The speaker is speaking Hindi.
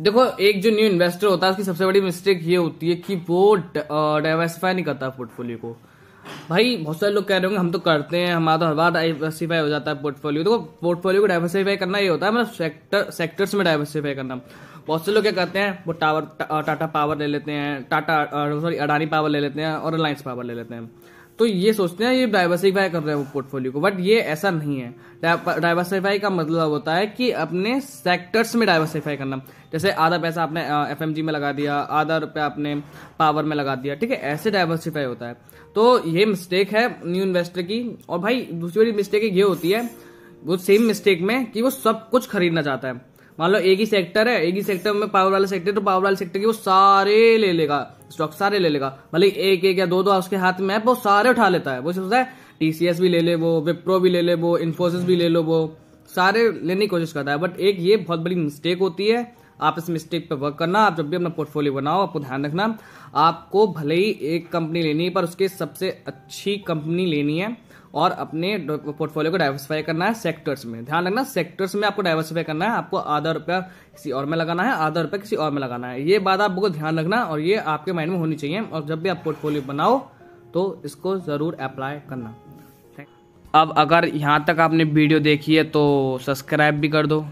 देखो एक जो न्यू इन्वेस्टर होता है उसकी सबसे बड़ी मिस्टेक ये होती है कि वो डाइवर्सिफाई नहीं करता पोर्टफोलियो को भाई बहुत सारे लोग कह रहे होंगे हम तो करते हैं हमारा तो हर बार डाइवर्सिफाई हो जाता है पोर्टफोलियो देखो पोर्टफोलियो को डाइवर्सिफाई करना ये होता है मतलब सेक्टर सेक्टर्स में डाइवर्सिफाई करना बहुत से लोग क्या करते हैं वो टावर टाटा पावर ले लेते हैं टाटा सॉरी अडानी पावर ले लेते हैं और रिलायंस पावर ले लेते हैं तो ये सोचते हैं ये डाइवर्सिफाई कर रहे हैं वो पोर्टफोलियो को बट ये ऐसा नहीं है डाइवर्सिफाई का मतलब होता है कि अपने सेक्टर्स में डाइवर्सिफाई करना जैसे आधा पैसा आपने एफ में लगा दिया आधा रुपया आपने पावर में लगा दिया ठीक है ऐसे डाइवर्सिफाई होता है तो ये मिस्टेक है न्यू इन्वेस्टर की और भाई दूसरी बड़ी मिस्टेक ये होती है वो सेम मिस्टेक में कि वो सब कुछ खरीदना चाहता है मान लो एक ही सेक्टर है एक ही सेक्टर में पावर वाला सेक्टर तो पावर वाले सेक्टर की वो सारे ले लेगा स्टॉक सारे ले लेगा भले एक एक या दो दो उसके हाथ में है वो सारे उठा लेता है वो सोचता है टीसीएस भी ले ले वो विप्रो भी ले ले वो इन्फोसिस भी ले लो वो सारे लेने की कोशिश करता है बट एक ये बहुत बड़ी मिस्टेक होती है आप इस मिस्टेक पे वर्क करना आप जब भी अपना पोर्टफोलियो बनाओ आपको ध्यान रखना आपको भले ही एक कंपनी लेनी है पर उसके सबसे अच्छी कंपनी लेनी है और अपने पोर्टफोलियो को डाइवर्सिफाई करना है सेक्टर्स में ध्यान रखना सेक्टर्स में आपको डाइवर्सिफाई करना है आपको आधा रुपया किसी और में लगाना है आधा रुपया किसी और में लगाना है ये बात आपको ध्यान रखना और ये आपके माइंड में होनी चाहिए और जब भी आप पोर्टफोलियो बनाओ तो इसको ज़रूर अप्लाई करना अब अगर यहाँ तक आपने वीडियो देखी है तो सब्सक्राइब भी कर दो